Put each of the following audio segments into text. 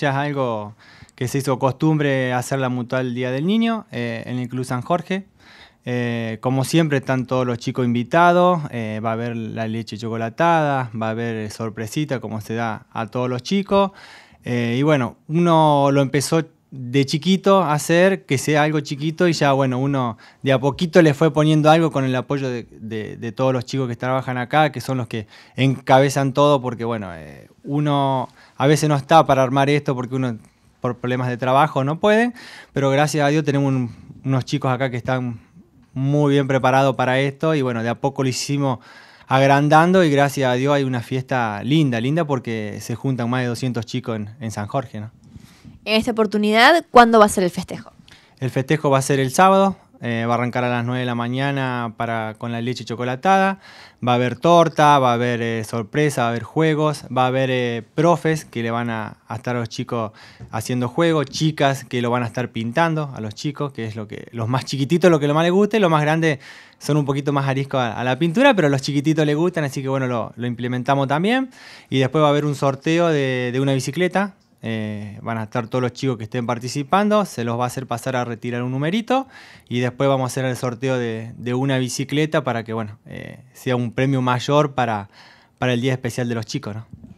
Ya es algo que se hizo costumbre hacer la mutual Día del Niño eh, en el Club San Jorge. Eh, como siempre están todos los chicos invitados, eh, va a haber la leche chocolatada, va a haber sorpresita como se da a todos los chicos. y bueno, uno lo empezó de chiquito a hacer que sea algo chiquito y ya bueno, uno de a poquito le fue poniendo algo con el apoyo de, todos los chicos que trabajan acá, que son los que encabezan todo, porque bueno, uno a veces no está para armar esto porque uno por problemas de trabajo no puede, pero gracias a Dios tenemos unos chicos acá que están muy bien preparados para esto y bueno, de a poco lo hicimos agrandando y gracias a Dios hay una fiesta linda, linda porque se juntan más de 200 chicos en, San Jorge. ¿no? En esta oportunidad, ¿cuándo va a ser el festejo? El festejo va a ser el sábado eh, va a arrancar a las 9 de la mañana para, con la leche chocolatada. Va a haber torta, va a haber eh, sorpresa, va a haber juegos, va a haber eh, profes que le van a, estar a los chicos haciendo juegos, chicas que lo van a estar pintando a los chicos, que es lo que los más chiquititos lo que lo más les guste, los más grandes son un poquito más ariscos a, la pintura, pero los chiquititos les gustan, así que bueno, lo, implementamos también. Y después va a haber un sorteo de una bicicleta eh, van a estar todos los chicos que estén participando, se los va a hacer pasar a retirar un numerito y después vamos a hacer el sorteo de, una bicicleta para que bueno, eh, sea un premio mayor para, para el día especial de los chicos.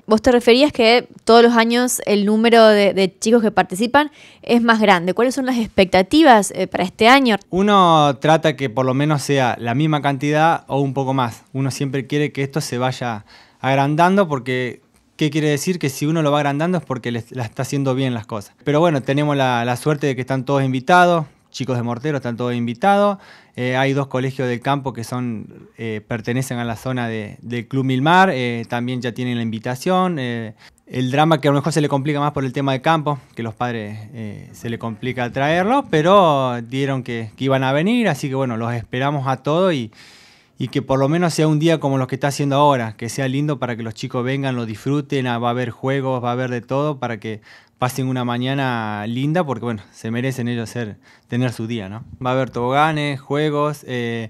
Vos te referías que todos los años el número de, chicos que participan es más grande. ¿Cuáles son las expectativas eh, para este año? Uno trata que por lo menos sea la misma cantidad o un poco más. Uno siempre quiere que esto se vaya agrandando porque ¿Qué quiere decir? Que si uno lo va agrandando es porque les, la está haciendo bien las cosas. Pero bueno, tenemos la, suerte de que están todos invitados, chicos de Mortero están todos invitados. Eh, hay dos colegios del campo que son eh, pertenecen a la zona de, del Club Milmar, eh, también ya tienen la invitación. el drama que a lo mejor se le complica más por el tema de campo, que los padres se le complica traerlo, pero dieron que, que iban a venir, así que bueno, los esperamos a todos y, y que por lo menos sea un día como los que está haciendo ahora, que sea lindo para que los chicos vengan, lo disfruten, ah, va a haber juegos, va a haber de todo, para que pasen una mañana linda, porque bueno, se merecen ellos tener su día, ¿no? Va a haber toboganes, juegos, eh,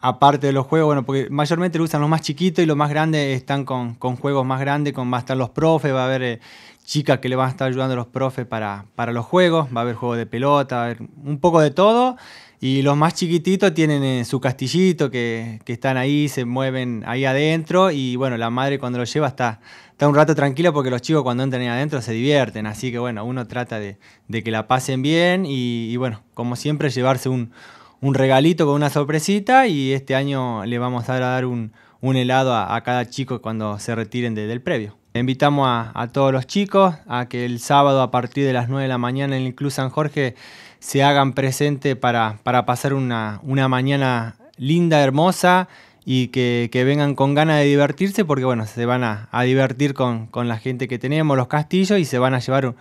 aparte de los juegos, bueno, porque mayormente lo usan los más chiquitos y los más grandes están con, juegos más grandes, con va a estar los profes, va a haber eh, chicas que le van a estar ayudando a los profes para, para los juegos, va a haber juegos de pelota, un poco de todo. Y los más chiquititos tienen eh, su castillito que, están ahí, se mueven ahí adentro y bueno, la madre cuando lo lleva está, está un rato tranquila porque los chicos cuando entran ahí adentro se divierten, así que bueno, uno trata de, que la pasen bien y bueno, como siempre llevarse un, un regalito con una sorpresita y este año le vamos a dar un, un helado a, cada chico cuando se retiren del previo. Invitamos a, todos los chicos a que el sábado a partir de las 9 de la mañana en el Club San Jorge se hagan presente para, para pasar una, una, mañana linda, hermosa y que, vengan con ganas de divertirse porque bueno, se van a, divertir con, con, la gente que tenemos, los castillos y se van a llevar un,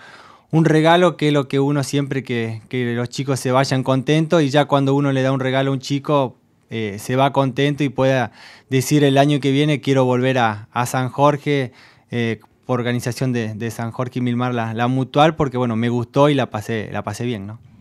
un regalo que es lo que uno siempre que, que los chicos se vayan contentos y ya cuando uno le da un regalo a un chico eh, se va contento y pueda decir el año que viene quiero volver a, San Jorge por eh, organización de, San Jorge y Milmar la, la, mutual porque bueno me gustó y la pasé la pasé bien no